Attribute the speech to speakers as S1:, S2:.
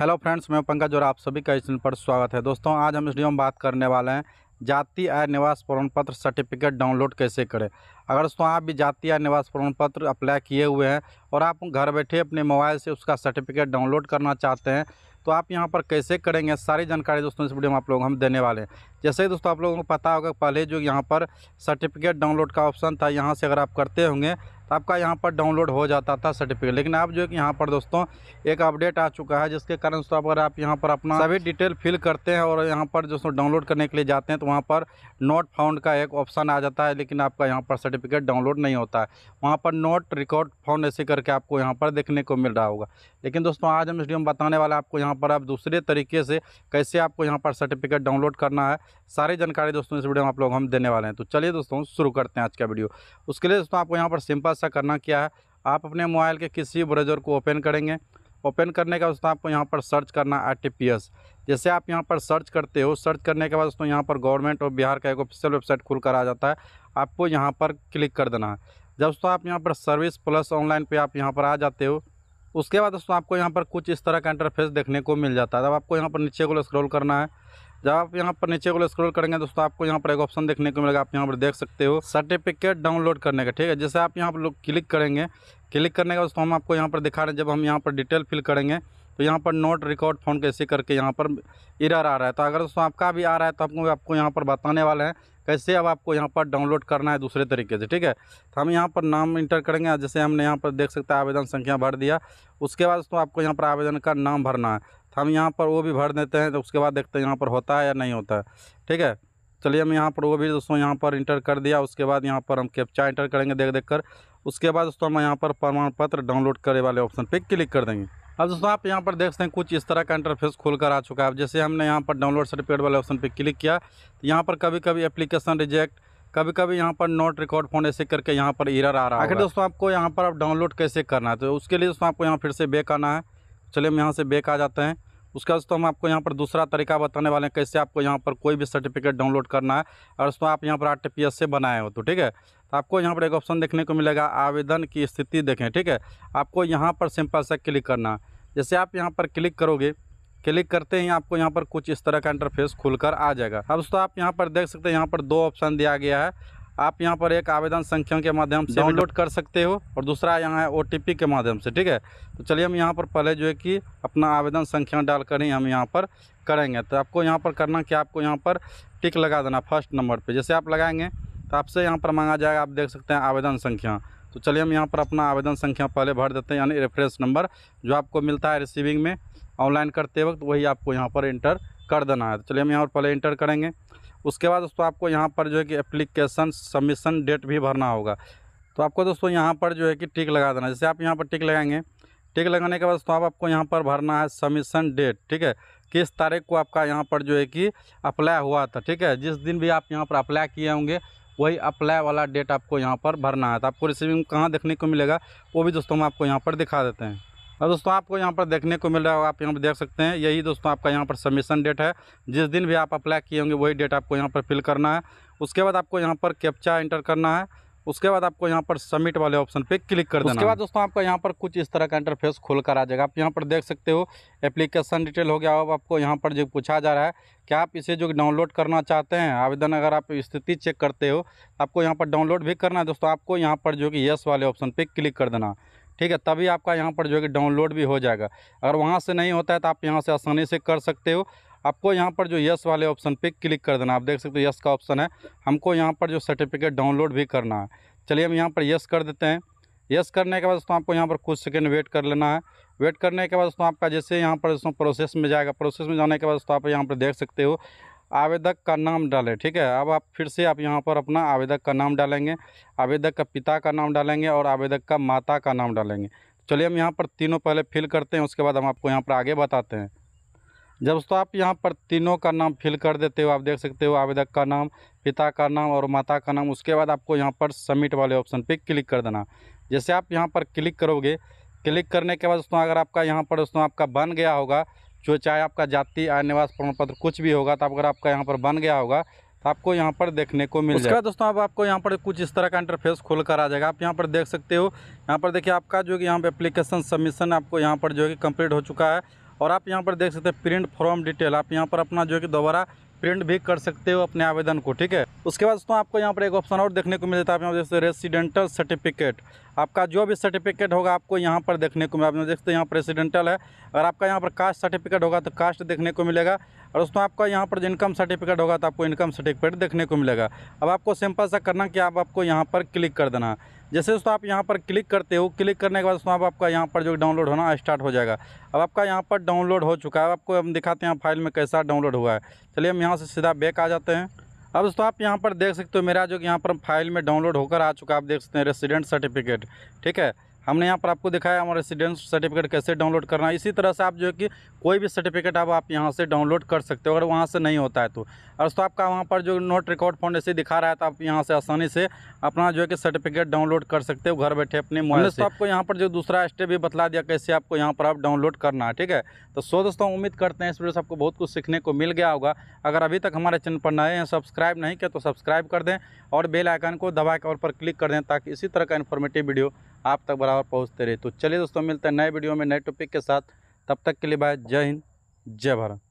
S1: hello friends मैं पंकज जोरा आप सभी का इस पर स्वागत है दोस्तों आज हम इस वीडियो में बात करने वाले हैं जाति आय निवास प्रमाण पत्र सर्टिफिकेट डाउनलोड कैसे करें अगर दोस्तों आप भी जाति आय निवास प्रमाण पत्र अप्लाई किए हुए हैं और आप घर बैठे अपने मोबाइल से उसका सर्टिफिकेट डाउनलोड करना चाहते हैं तो आप यहाँ पर कैसे करेंगे सारी जानकारी दोस्तों इस वीडियो में आप लोग हम देने वाले हैं जैसे ही दोस्तों आप लोगों को पता होगा पहले जो यहाँ पर सर्टिफिकेट डाउनलोड का ऑप्शन था यहाँ से अगर आप करते होंगे तो आपका यहाँ पर डाउनलोड हो जाता था सर्टिफिकेट लेकिन आप जो है यहाँ पर दोस्तों एक अपडेट आ चुका है जिसके कारण दोस्तों अगर आप यहाँ पर अपना सभी डिटेल फिल करते हैं और यहाँ पर दोस्तों डाउनलोड करने के लिए जाते हैं तो वहाँ पर नोट फाउंड का एक ऑप्शन आ जाता है लेकिन आपका यहाँ पर सर्टिफिकेट डाउनलोड नहीं होता है वहाँ पर नोट रिकॉर्ड फाउंड ऐसे करके आपको यहाँ पर देखने को मिल रहा होगा लेकिन दोस्तों आज हम वीडियो में बताने वाला आपको यहाँ पर आप दूसरे तरीके से कैसे आपको यहाँ पर सर्टिफिकेट डाउनलोड करना है सारी जानकारी दोस्तों इस वीडियो में आप लोग हम देने वाले हैं तो चलिए दोस्तों शुरू करते हैं आज का वीडियो उसके लिए दोस्तों आपको यहाँ पर सिंपल ऐसा करना क्या है आप अपने मोबाइल के किसी ब्राउज़र को ओपन करेंगे ओपन करने के बाद आपको यहाँ पर सर्च करना है आई जैसे आप यहाँ पर सर्च करते हो सर्च करने के बाद दोस्तों यहाँ पर गवर्नमेंट ऑफ बिहार का एक ऑफिशियल वेबसाइट खुल कर आ जाता है आपको यहाँ पर क्लिक कर देना है जब दोस्तों आप यहाँ पर सर्विस प्लस ऑनलाइन पे आप यहाँ पर आ जाते हो उसके बाद दोस्तों आपको यहाँ पर कुछ इस तरह का इंटरफेस देखने को मिल जाता है अब आपको यहाँ पर नीचे को स्क्रोल करना है जब आप यहाँ पर नीचे को स्क्रॉल करेंगे दोस्तों आपको यहाँ पर एक ऑप्शन देखने को मिलेगा आप यहाँ पर देख सकते हो सर्टिफिकेट डाउनलोड करने का ठीक है जैसे आप यहाँ पर लोग क्लिक करेंगे क्लिक करने का दोस्तों हम आपको यहाँ पर दिखा रहे हैं जब हम यहाँ पर डिटेल फिल करेंगे तो यहाँ पर नोट रिकॉर्ड फोन कैसे करके यहाँ पर इरर आ रहा है तो अगर दोस्तों आपका भी आ रहा है तो आपको आपको यहाँ पर बताने वाले हैं कैसे अब आपको यहाँ पर डाउनलोड करना है दूसरे तरीके से ठीक है तो हम यहाँ पर नाम इंटर करेंगे जैसे हमने यहाँ पर देख सकते हैं आवेदन संख्या भर दिया उसके बाद दोस्तों आपको यहाँ पर आवेदन का नाम भरना है हम यहाँ पर वो भी भर देते हैं तो उसके बाद देखते हैं यहाँ पर होता है या नहीं होता है ठीक है चलिए हम यहाँ पर वो भी दोस्तों यहाँ पर इंटर कर दिया उसके बाद यहाँ पर हम कैप्चा इंटर करेंगे देख देख कर उसके बाद दोस्तों हम यहाँ पर प्रमाण पत्र डाउनलोड करे वाले ऑप्शन पर क्लिक कर देंगे अब दोस्तों आप यहाँ पर देख सकते हैं कुछ इस तरह का इंटरफेस खुल कर आ चुका है अब जैसे हमने यहाँ पर डाउनलोड सर्टिफिकेट वाले ऑप्शन पर क्लिक किया तो यहाँ पर कभी कभी एप्लीकेशन रिजेक्ट कभी कभी यहाँ पर नोट रिकॉर्ड फोन ऐसे करके यहाँ पर इरर आ रहा है आखिर दोस्तों आपको यहाँ पर आप डाउनलोड कैसे करना है तो उसके लिए दोस्तों आपको यहाँ फिर से बेक आना है चलिए हम यहाँ से बेक आ जाते हैं उसका दोस्तों हम आपको यहाँ पर दूसरा तरीका बताने वाले हैं कैसे आपको यहाँ पर कोई भी सर्टिफिकेट डाउनलोड करना है और उसमें आप यहाँ पर आर से बनाए हो तो ठीक है तो आपको यहाँ पर एक ऑप्शन देखने को मिलेगा आवेदन की स्थिति देखें ठीक है आपको यहाँ पर सिंपल से क्लिक करना जैसे आप यहाँ पर क्लिक करोगे क्लिक करते ही आपको यहाँ पर कुछ इस तरह का इंटरफेस खुलकर आ जाएगा अब दोस्तों आप यहाँ पर देख सकते हैं यहाँ पर दो ऑप्शन दिया गया है आप यहाँ पर एक आवेदन संख्या के माध्यम से डाउनलोड कर सकते हो और दूसरा यहाँ है ओ के माध्यम से ठीक है तो चलिए हम यहाँ पर पहले जो है कि अपना आवेदन संख्या डाल कर ही हम यहाँ पर करेंगे तो आपको यहाँ पर करना कि आपको यहाँ पर टिक लगा देना फर्स्ट नंबर पर जैसे आप लगाएंगे तो आपसे यहाँ पर मांगा जाएगा आप देख सकते हैं आवेदन संख्या तो चलिए हम यहाँ पर अपना आवेदन संख्या पहले भर देते हैं यानी रेफरेंस नंबर जो आपको मिलता है रिसीविंग में ऑनलाइन करते वक्त वही आपको यहाँ पर इंटर कर देना है तो चलिए हम यहाँ पर पहले इंटर करेंगे उसके बाद दोस्तों आपको यहाँ पर जो है कि एप्लीकेशन सबमिशन डेट भी भरना होगा तो आपको दोस्तों यहाँ पर जो है कि टिक लगा देना जैसे आप यहाँ पर टिक लगाएंगे टिक लगाने के बाद दोस्तों आप आपको यहाँ पर भरना है सबमिशन डेट ठीक है किस तारीख को आपका यहाँ पर जो है कि अप्लाई हुआ था ठीक है जिस दिन भी आप यहाँ पर अप्लाई किए होंगे वही अप्लाई वाला डेट आपको यहाँ पर भरना है तो आपको रिसीविंग कहाँ देखने को मिलेगा वो भी दोस्तों हम आपको यहाँ पर दिखा देते हैं और दोस्तों आपको यहाँ पर देखने को मिल रहा है आप यहाँ पर देख सकते हैं यही दोस्तों आपका यहाँ पर सबमिशन डेट है जिस दिन भी आप अप्लाई किए होंगे वही डेट आपको यहाँ पर फिल करना है उसके बाद आपको यहाँ पर कैप्चा एंटर करना है उसके बाद आपको यहाँ पर सबमिट वाले ऑप्शन पे क्लिक कर देना उसके बाद दोस्तों आपको यहाँ पर कुछ इस तरह का इंटरफेस खोल कर आ जाएगा आप यहाँ पर देख सकते हो एप्लीकेशन डिटेल हो गया अब आपको यहाँ पर जो पूछा जा रहा है कि आप इसे जो डाउनलोड करना चाहते हैं आवेदन अगर आप स्थिति चेक करते हो आपको यहाँ पर डाउनलोड भी करना है दोस्तों आपको यहाँ पर जो कि येस वाले ऑप्शन पर क्लिक कर देना ठीक है तभी आपका यहाँ पर जो है कि डाउनलोड भी हो जाएगा अगर वहाँ से नहीं होता है तो आप यहाँ से आसानी से कर सकते हो आपको यहाँ पर जो यस वाले ऑप्शन पे क्लिक कर देना आप देख सकते हो यस का ऑप्शन है हमको यहाँ पर जो सर्टिफिकेट डाउनलोड भी करना है चलिए हम यहाँ पर यस कर देते हैं यस करने के बाद दोस्तों आपको यहाँ पर कुछ सेकेंड वेट कर लेना है वेट करने के बाद दोस्तों आपका जैसे यहाँ पर दोस्तों प्रोसेस में जाएगा प्रोसेस में जाने के बाद दोस्तों आप यहाँ पर देख सकते हो आवेदक का नाम डालें ठीक है अब आप फिर से आप यहाँ पर अपना आवेदक का नाम डालेंगे आवेदक का पिता का नाम डालेंगे और आवेदक का माता का नाम डालेंगे चलिए हम यहाँ पर तीनों पहले फिल करते हैं उसके बाद हम आपको यहाँ पर आगे बताते हैं जब तो आप यहाँ पर तीनों का नाम फिल कर देते हो आप देख सकते हो आवेदक का नाम पिता का नाम और माता का नाम उसके बाद आपको यहाँ पर सबमिट वाले ऑप्शन पे क्लिक कर देना जैसे आप यहाँ पर क्लिक करोगे क्लिक करने के बाद दोस्तों अगर आपका यहाँ पर दोस्तों आपका बन गया होगा जो चाहे आपका जाति आय निवास प्रमाण पत्र कुछ भी होगा तो अगर आपका यहाँ पर बन गया होगा तो आपको यहाँ पर देखने को मिल जाएगा दोस्तों अब आपको यहाँ पर कुछ इस तरह का इंटरफेस खोल कर आ जाएगा आप यहाँ पर देख सकते हो यहाँ पर देखिए आपका जो कि यहाँ पर अप्लीकेशन सबमिशन आपको यहाँ पर जो है कि कम्प्लीट हो चुका है और आप यहाँ पर देख सकते हैं प्रिंट फॉर्म डिटेल आप यहाँ पर अपना जो है कि दोबारा प्रिंट भी कर सकते हो अपने आवेदन को ठीक है उसके बाद दोस्तों आपको यहाँ पर एक ऑप्शन और देखने को मिलता है आप यहाँ जैसे रेसिडेंटल सर्टिफिकेट आपका जो भी सर्टिफिकेट होगा आपको यहाँ पर देखने को मिलेगा देखते हैं यहाँ पर रेसिडेंटल है अगर आपका यहाँ पर कास्ट सर्टिफिकेट होगा तो कास्ट देखने को मिलेगा और दोस्तों आपका यहाँ पर इनकम सर्टिफिकेट होगा तो आपको इनकम सर्टिफिकेट देखने को मिलेगा अब आपको सिंपल सा करना कि आप आपको यहाँ पर क्लिक कर देना जैसे दोस्तों आप यहाँ पर क्लिक करते हो क्लिक करने के बाद दोस्तों आपका यहाँ पर जो डाउनलोड होना स्टार्ट हो जाएगा अब आपका यहाँ पर डाउनलोड हो चुका है आपको हम दिखाते हैं फाइल में कैसा डाउनलोड हुआ है चलिए हम यहाँ से सीधा बैक आ जाते हैं अब दोस्तों आप यहाँ पर देख सकते हो मेरा जो यहाँ पर फाइल में डाउनलोड होकर आ चुका है आप देख सकते हैं रेसिडेंट सर्टिफिकेट ठीक है हमने यहाँ पर आपको दिखाया हमारा रेसिडेंस सर्टिफिकेट कैसे डाउनलोड करना है इसी तरह से आप जो है कि कोई भी सर्टिफिकेट आप आप यहाँ से डाउनलोड कर सकते हो अगर वहाँ से नहीं होता है तो और तो आपका वहाँ पर जो नोट रिकॉर्ड फोन ऐसे दिखा रहा है तो आप यहाँ से आसानी से अपना जो है कि सर्टिफिकेट डाउनलोड कर सकते हो घर बैठे अपने मोबाइल से तो आपको यहाँ पर जो दूसरा स्टेप भी बतला दिया कैसे आपको यहाँ पर आप डाउनलोड करना है ठीक है तो सो दोस्तों उम्मीद करते हैं इस वीडियो से आपको बहुत कुछ सीखने को मिल गया होगा अगर अभी तक हमारे चैनल पर नए हैं सब्सक्राइब नहीं किया तो सब्सक्राइब कर दें और बेल आइकन को दबाकर के और पर क्लिक कर दें ताकि इसी तरह का इन्फॉर्मेटिव वीडियो आप तक बराबर पहुँचते रहे तो चलिए दोस्तों मिलते हैं नए वीडियो में नए टॉपिक के साथ तब तक के लिए बाय जय हिंद जय भारत